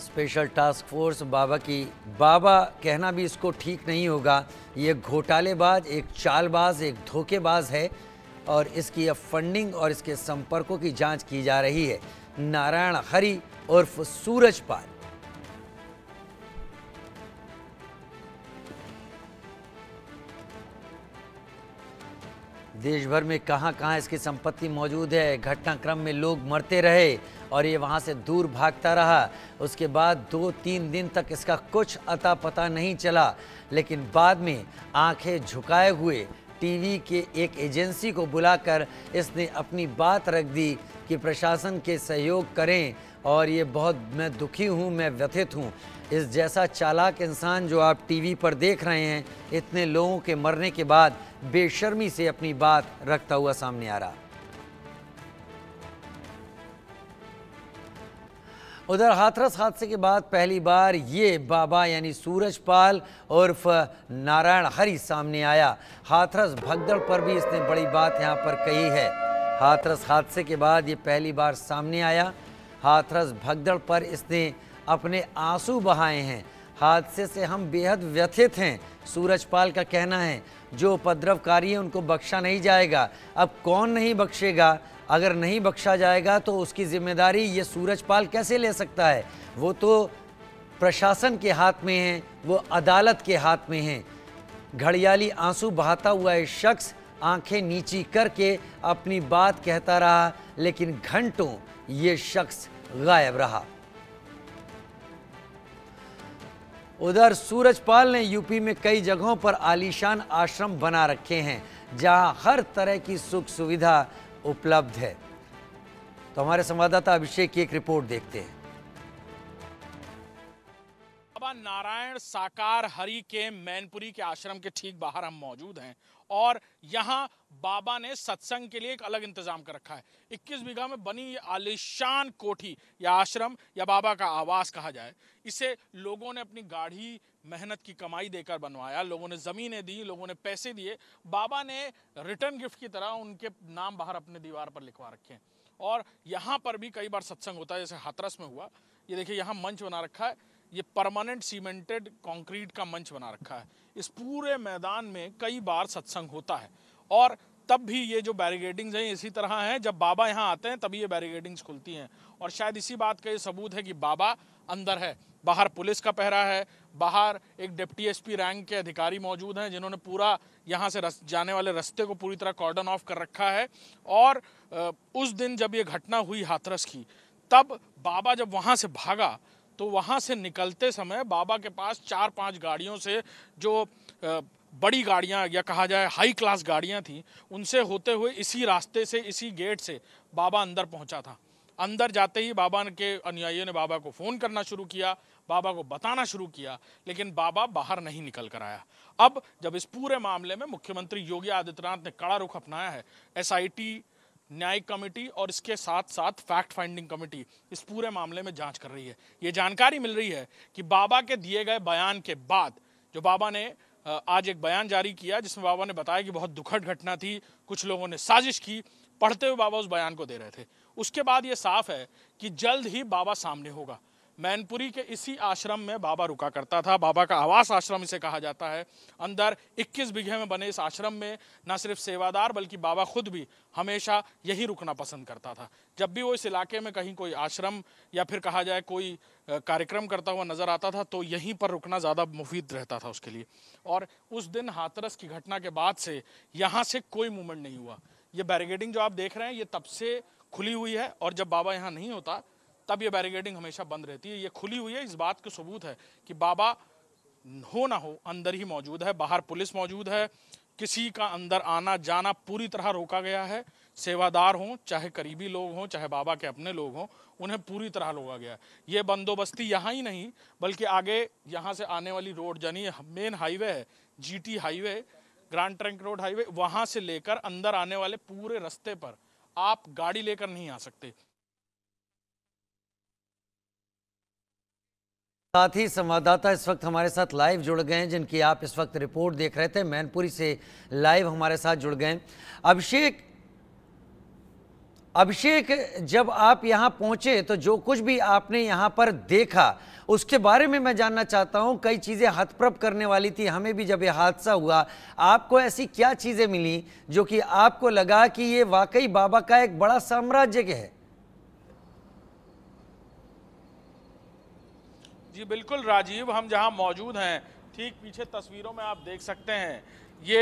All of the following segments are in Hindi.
स्पेशल टास्क फोर्स बाबा की बाबा कहना भी इसको ठीक नहीं होगा ये घोटालेबाज एक चालबाज एक धोखेबाज है और इसकी अब फंडिंग और इसके संपर्कों की जांच की जा रही है नारायण हरि उर्फ सूरज पाल देश भर में कहाँ कहाँ इसकी संपत्ति मौजूद है घटनाक्रम में लोग मरते रहे और ये वहाँ से दूर भागता रहा उसके बाद दो तीन दिन तक इसका कुछ अता पता नहीं चला लेकिन बाद में आंखें झुकाए हुए टीवी के एक एजेंसी को बुलाकर इसने अपनी बात रख दी कि प्रशासन के सहयोग करें और ये बहुत मैं दुखी हूँ मैं व्यथित हूँ इस जैसा चालाक इंसान जो आप टीवी पर देख रहे हैं इतने लोगों के मरने के बाद बेशर्मी से अपनी बात रखता हुआ सामने आ रहा उधर हाथरस हादसे के बाद पहली बार ये बाबा यानी सूरज पाल उर्फ नारायण हरि सामने आया हाथरस भगदड़ पर भी इसने बड़ी बात यहाँ पर कही है हाथरस हादसे के बाद ये पहली बार सामने आया हाथरस भगदड़ पर इसने अपने आंसू बहाए हैं हादसे से हम बेहद व्यथित हैं सूरजपाल का कहना है जो उपद्रवकारी है उनको बख्शा नहीं जाएगा अब कौन नहीं बख्शेगा अगर नहीं बख्शा जाएगा तो उसकी जिम्मेदारी ये सूरजपाल कैसे ले सकता है वो तो प्रशासन के हाथ में है वो अदालत के हाथ में है घड़ियाली आंसू बहाता हुआ ये शख्स आंखें नीची करके अपनी बात कहता रहा लेकिन घंटों ये शख्स गायब रहा उधर सूरजपाल ने यूपी में कई जगहों पर आलीशान आश्रम बना रखे हैं जहां हर तरह की सुख सुविधा उपलब्ध है तो हमारे संवाददाता अभिषेक की एक रिपोर्ट देखते हैं नारायण साकार हरि के मैनपुरी के आश्रम के ठीक बाहर हम मौजूद हैं और यहाँ बाबा ने सत्संग के लिए एक अलग इंतजाम कर रखा है 21 बीघा में बनी ये आलिशान कोठी या आश्रम या बाबा का आवास कहा जाए इसे लोगों ने अपनी गाढ़ी मेहनत की कमाई देकर बनवाया लोगों ने ज़मीनें दी लोगों ने पैसे दिए बाबा ने रिटर्न गिफ्ट की तरह उनके नाम बाहर अपने दीवार पर लिखवा रखे हैं और यहाँ पर भी कई बार सत्संग होता है जैसे हाथरस में हुआ ये देखिए यहाँ मंच बना रखा है ये परमानेंट सीमेंटेड कंक्रीट का मंच बना रखा है इस पूरे मैदान में कई बार सत्संग होता है और तब भी ये जो बैरिगेडिंग्स हैं इसी तरह हैं जब बाबा यहाँ आते हैं तभी ये बैरिगेडिंग्स खुलती हैं और शायद इसी बात का ये सबूत है कि बाबा अंदर है बाहर पुलिस का पहरा है बाहर एक डिप्टी एसपी रैंक के अधिकारी मौजूद हैं जिन्होंने पूरा यहाँ से रस, जाने वाले रास्ते को पूरी तरह कॉर्डन ऑफ कर रखा है और उस दिन जब ये घटना हुई हाथरस की तब बाबा जब वहाँ से भागा तो वहाँ से निकलते समय बाबा के पास चार पांच गाड़ियों से जो बड़ी गाड़ियाँ या कहा जाए हाई क्लास गाड़ियाँ थीं उनसे होते हुए इसी रास्ते से इसी गेट से बाबा अंदर पहुँचा था अंदर जाते ही बाबा के अनुयायियों ने बाबा को फ़ोन करना शुरू किया बाबा को बताना शुरू किया लेकिन बाबा बाहर नहीं निकल कर आया अब जब इस पूरे मामले में मुख्यमंत्री योगी आदित्यनाथ ने कड़ा रुख अपनाया है एसआईटी न्यायिक कमेटी और इसके साथ साथ फैक्ट फाइंडिंग कमेटी इस पूरे मामले में जांच कर रही है ये जानकारी मिल रही है कि बाबा के दिए गए बयान के बाद जो बाबा ने आज एक बयान जारी किया जिसमें बाबा ने बताया कि बहुत दुखद घटना थी कुछ लोगों ने साजिश की पढ़ते हुए बाबा उस बयान को दे रहे थे उसके बाद ये साफ है कि जल्द ही बाबा सामने होगा मैनपुरी के इसी आश्रम में बाबा रुका करता था बाबा का आवास आश्रम इसे कहा जाता है अंदर 21 बीघे में बने इस आश्रम में न सिर्फ सेवादार बल्कि बाबा खुद भी हमेशा यही रुकना पसंद करता था जब भी वो इस इलाके में कहीं कोई आश्रम या फिर कहा जाए कोई कार्यक्रम करता हुआ नज़र आता था तो यहीं पर रुकना ज़्यादा मुफीद रहता था उसके लिए और उस दिन हाथरस की घटना के बाद से यहाँ से कोई मूवमेंट नहीं हुआ ये बैरिगेडिंग जो आप देख रहे हैं ये तब से खुली हुई है और जब बाबा यहाँ नहीं होता तब ये बैरिगेडिंग हमेशा बंद रहती है ये खुली हुई है इस बात के सबूत है कि बाबा हो ना हो अंदर ही मौजूद है बाहर पुलिस मौजूद है किसी का अंदर आना जाना पूरी तरह रोका गया है सेवादार हों चाहे करीबी लोग हों चाहे बाबा के अपने लोग हों उन्हें पूरी तरह रोका गया है ये बंदोबस्ती यहाँ ही नहीं बल्कि आगे यहाँ से आने वाली रोड यानी मेन हाईवे है टी highway grand trunk road highway वहाँ से लेकर अंदर आने वाले पूरे रास्ते पर आप गाड़ी लेकर नहीं आ सकते साथ ही संवाददाता इस वक्त हमारे साथ लाइव जुड़ गए हैं जिनकी आप इस वक्त रिपोर्ट देख रहे थे मैनपुरी से लाइव हमारे साथ जुड़ गए अभिषेक अभिषेक जब आप यहां पहुंचे तो जो कुछ भी आपने यहां पर देखा उसके बारे में मैं जानना चाहता हूं कई चीज़ें हथप्रप करने वाली थी हमें भी जब यह हादसा हुआ आपको ऐसी क्या चीज़ें मिली जो कि आपको लगा कि ये वाकई बाबा का एक बड़ा साम्राज्य है जी बिल्कुल राजीव हम जहां मौजूद हैं ठीक पीछे तस्वीरों में आप देख सकते हैं ये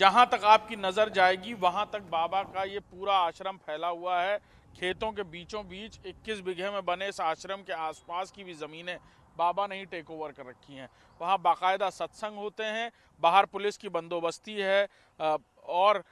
जहां तक आपकी नज़र जाएगी वहां तक बाबा का ये पूरा आश्रम फैला हुआ है खेतों के बीचों बीच 21 बीघे में बने इस आश्रम के आसपास की भी ज़मीनें बाबा ने ही टेक ओवर कर रखी हैं वहाँ बाकायदा सत्संग होते हैं बाहर पुलिस की बंदोबस्ती है और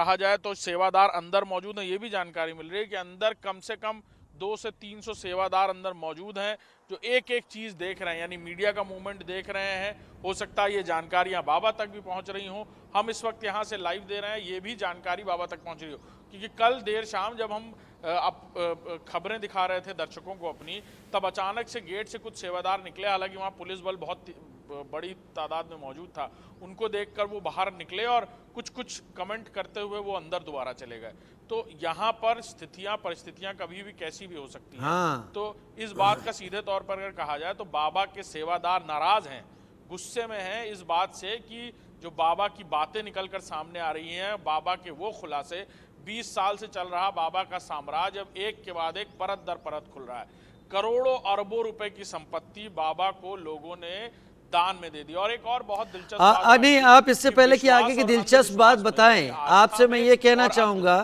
कहा जाए तो सेवादार अंदर मौजूद हैं ये भी जानकारी मिल रही है कि अंदर कम से कम दो से तीन सौ सेवादार अंदर मौजूद हैं जो एक एक चीज़ देख रहे हैं यानी मीडिया का मूवमेंट देख रहे हैं हो सकता है ये जानकारियां बाबा तक भी पहुंच रही हों हम इस वक्त यहां से लाइव दे रहे हैं ये भी जानकारी बाबा तक पहुंच रही हो क्योंकि कल देर शाम जब हम अब खबरें दिखा रहे थे दर्शकों को अपनी तब अचानक से गेट से कुछ सेवादार निकले हालांकि वहाँ पुलिस बल बहुत बड़ी तादाद में मौजूद था उनको देखकर वो बाहर निकले और कुछ कुछ कमेंट करते हुए वो अंदर दोबारा चले गए तो यहाँ पर स्थितियाँ परिस्थितियाँ कभी भी कैसी भी हो सकती हैं हाँ। तो इस बात का सीधे तौर पर अगर कहा जाए तो बाबा के सेवादार नाराज हैं गुस्से में हैं इस बात से कि जो बाबा की बातें निकल कर सामने आ रही हैं बाबा के वो खुलासे 20 साल से चल रहा बाबा का साम्राज्य अब एक के बाद एक परत दर परत खुल रहा है करोड़ों अरबों रुपए की संपत्ति बाबा को लोगों ने दान में दे दी और एक और बहुत दिलचस्प अभी आप इससे पहले कि आगे की दिलचस्प बात बताएं आपसे मैं ये कहना चाहूंगा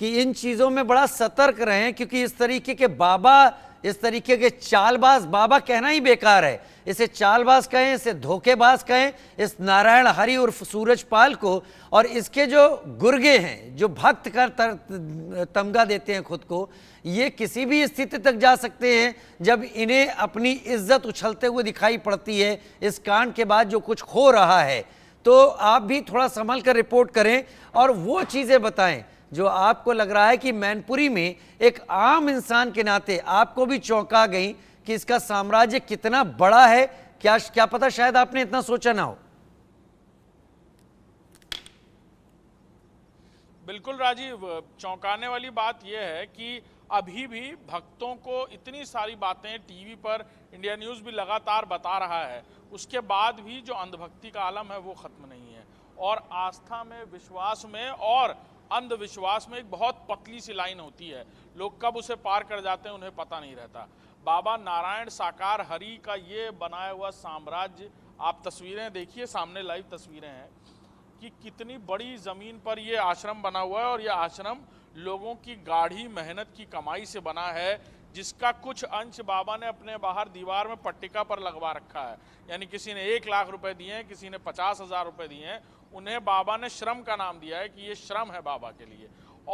कि इन चीजों में बड़ा सतर्क रहें क्योंकि इस तरीके के बाबा इस तरीके के चालबाज बाबा कहना ही बेकार है इसे चालबाज कहें इसे धोखेबाज कहें इस नारायण हरि उर्फ सूरजपाल को और इसके जो गुर्गे हैं जो भक्त का तर तमगा देते हैं खुद को ये किसी भी स्थिति तक जा सकते हैं जब इन्हें अपनी इज्जत उछलते हुए दिखाई पड़ती है इस कांड के बाद जो कुछ हो रहा है तो आप भी थोड़ा संभल कर रिपोर्ट करें और वो चीज़ें बताएं जो आपको लग रहा है कि मैनपुरी में एक आम इंसान के नाते आपको भी चौंका गई कि इसका साम्राज्य कितना बड़ा है क्या क्या पता शायद आपने इतना सोचा ना हो बिल्कुल राजीव चौंकाने वाली बात यह है कि अभी भी भक्तों को इतनी सारी बातें टीवी पर इंडिया न्यूज़ भी लगातार बता रहा है उसके बाद भी जो अंधभक्ति का आलम है वो ख़त्म नहीं है और आस्था में विश्वास में और अंधविश्वास में एक बहुत पतली सी लाइन होती है लोग कब उसे पार कर जाते हैं उन्हें पता नहीं रहता बाबा नारायण साकार हरि का ये बनाया हुआ साम्राज्य आप तस्वीरें देखिए सामने लाइव तस्वीरें हैं कि कितनी बड़ी ज़मीन पर यह आश्रम बना हुआ है और यह आश्रम लोगों की गाढ़ी मेहनत की कमाई से बना है जिसका कुछ अंश बाबा ने अपने बाहर दीवार में पट्टिका पर लगवा रखा है यानी किसी ने एक लाख रुपए दिए हैं किसी ने पचास हज़ार रुपए दिए हैं उन्हें बाबा ने श्रम का नाम दिया है कि ये श्रम है बाबा के लिए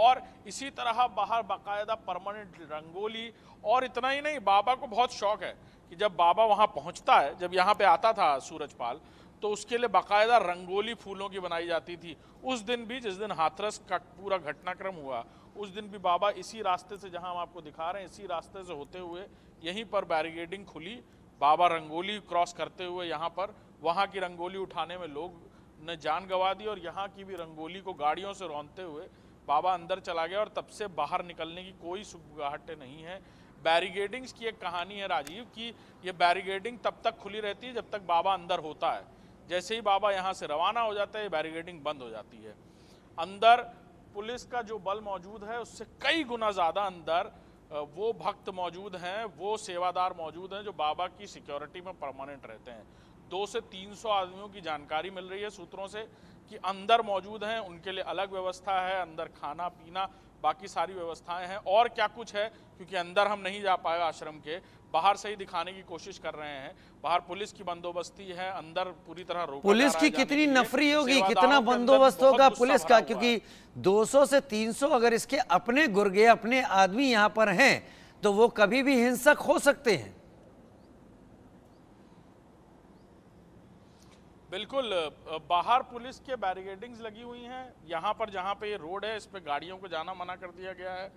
और इसी तरह बाहर बाकायदा परमानेंट रंगोली और इतना ही नहीं बाबा को बहुत शौक है कि जब बाबा वहाँ पहुँचता है जब यहाँ पे आता था सूरजपाल तो उसके लिए बाकायदा रंगोली फूलों की बनाई जाती थी उस दिन भी जिस दिन हाथरस का पूरा घटनाक्रम हुआ उस दिन भी बाबा इसी रास्ते से जहाँ हम आपको दिखा रहे हैं इसी रास्ते से होते हुए यहीं पर बैरिगेडिंग खुली बाबा रंगोली क्रॉस करते हुए यहाँ पर वहाँ की रंगोली उठाने में लोग ने जान गंवा दी और यहाँ की भी रंगोली को गाड़ियों से रौनते हुए बाबा अंदर चला गया और तब से बाहर निकलने की कोई सुगाहटें नहीं है बैरिगेडिंग्स की एक कहानी है राजीव कि ये बैरिगेडिंग तब तक खुली रहती है जब तक बाबा अंदर होता है जैसे ही बाबा यहाँ से रवाना हो जाता है बैरिगेडिंग बंद हो जाती है अंदर पुलिस का जो बल मौजूद है उससे कई गुना ज़्यादा अंदर वो भक्त मौजूद हैं वो सेवादार मौजूद हैं जो बाबा की सिक्योरिटी में परमानेंट रहते हैं दो से तीन सौ आदमियों की जानकारी मिल रही है सूत्रों से कि अंदर मौजूद हैं उनके लिए अलग व्यवस्था है अंदर खाना पीना बाकी सारी व्यवस्थाएं हैं और क्या कुछ है क्योंकि अंदर हम नहीं जा पाए आश्रम के बाहर से ही दिखाने की कोशिश कर रहे हैं बाहर पुलिस की बंदोबस्ती है अंदर पूरी तरह रोक पुलिस की कितनी नफरी होगी कितना बंदोबस्त होगा पुलिस का क्योंकि 200 से 300 अगर इसके अपने गुर्गे अपने आदमी यहाँ पर हैं तो वो कभी भी हिंसक हो सकते हैं बिल्कुल बाहर पुलिस के बैरिकेडिंग्स लगी हुई हैं यहाँ पर जहाँ पे ये रोड है इस पर गाड़ियों को जाना मना कर दिया गया है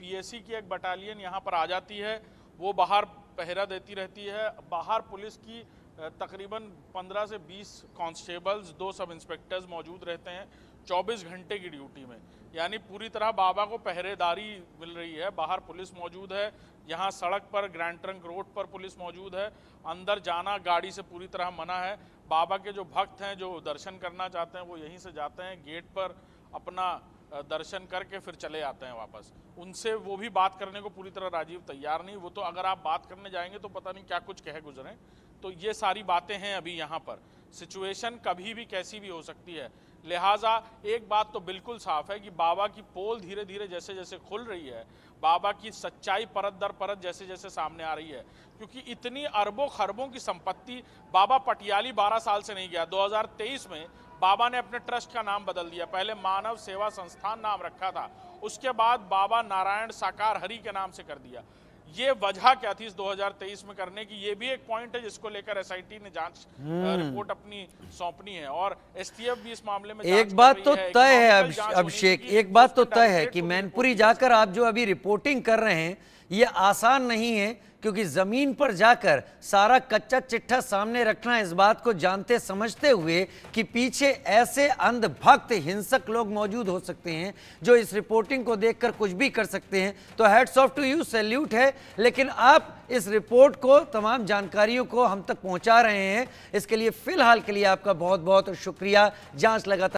पीएसी की एक बटालियन यहाँ पर आ जाती है वो बाहर पहरा देती रहती है बाहर पुलिस की तकरीबन 15 से 20 कांस्टेबल्स दो सब इंस्पेक्टर्स मौजूद रहते हैं 24 घंटे की ड्यूटी में यानी पूरी तरह बाबा को पहरेदारी मिल रही है बाहर पुलिस मौजूद है यहाँ सड़क पर ग्रैंड ट्रंक रोड पर पुलिस मौजूद है अंदर जाना गाड़ी से पूरी तरह मना है बाबा के जो भक्त हैं जो दर्शन करना चाहते हैं वो यहीं से जाते हैं गेट पर अपना दर्शन करके फिर चले आते हैं वापस उनसे वो भी बात करने को पूरी तरह राजीव तैयार नहीं वो तो अगर आप बात करने जाएंगे तो पता नहीं क्या कुछ कह गुजरें तो ये सारी बातें हैं अभी यहाँ पर सिचुएशन कभी भी कैसी भी हो सकती है लिहाजा एक बात तो बिल्कुल साफ है कि बाबा की पोल धीरे धीरे जैसे जैसे खुल रही है बाबा की सच्चाई परत दर परत जैसे जैसे सामने आ रही है क्योंकि इतनी अरबों खरबों की संपत्ति बाबा पटियाली 12 साल से नहीं गया 2023 में बाबा ने अपने ट्रस्ट का नाम बदल दिया पहले मानव सेवा संस्थान नाम रखा था उसके बाद बाबा नारायण साकार हरि के नाम से कर दिया ये वजह क्या थी इस 2023 में करने की ये भी एक पॉइंट है जिसको लेकर एसआईटी ने जांच रिपोर्ट हम्म। अपनी सौंपनी है और एसटीएफ भी इस मामले में एक बात तो तय है अभिषेक एक बात तो तय है कि मैनपुरी जाकर आप जो अभी रिपोर्टिंग कर रहे हैं ये आसान नहीं है क्योंकि ज़मीन पर जाकर सारा कच्चा चिट्ठा सामने रखना इस बात को जानते समझते हुए कि पीछे ऐसे अंधभक्त हिंसक लोग मौजूद हो सकते हैं जो इस रिपोर्टिंग को देखकर कुछ भी कर सकते हैं तो hats off to you salute है लेकिन आप इस रिपोर्ट को तमाम जानकारियों को हम तक पहुंचा रहे हैं इसके लिए फ़िलहाल के लिए आपका बहुत बहुत शुक्रिया जांच लगातार